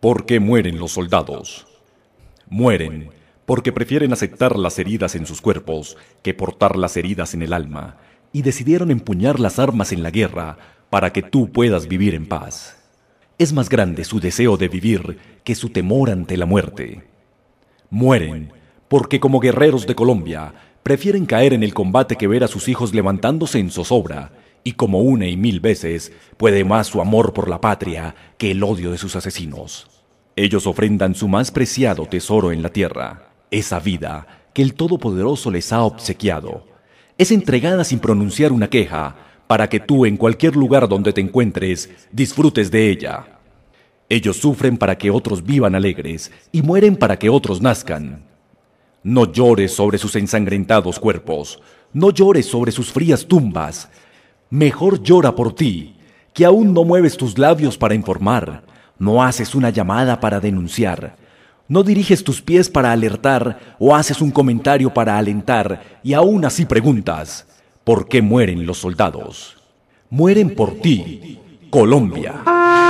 ¿Por qué mueren los soldados. Mueren porque prefieren aceptar las heridas en sus cuerpos que portar las heridas en el alma, y decidieron empuñar las armas en la guerra para que tú puedas vivir en paz. Es más grande su deseo de vivir que su temor ante la muerte. Mueren porque como guerreros de Colombia prefieren caer en el combate que ver a sus hijos levantándose en zozobra y como una y mil veces puede más su amor por la patria que el odio de sus asesinos. Ellos ofrendan su más preciado tesoro en la tierra, esa vida que el Todopoderoso les ha obsequiado. Es entregada sin pronunciar una queja, para que tú en cualquier lugar donde te encuentres disfrutes de ella. Ellos sufren para que otros vivan alegres y mueren para que otros nazcan. No llores sobre sus ensangrentados cuerpos, no llores sobre sus frías tumbas, Mejor llora por ti, que aún no mueves tus labios para informar, no haces una llamada para denunciar, no diriges tus pies para alertar o haces un comentario para alentar y aún así preguntas, ¿por qué mueren los soldados? Mueren por ti, Colombia.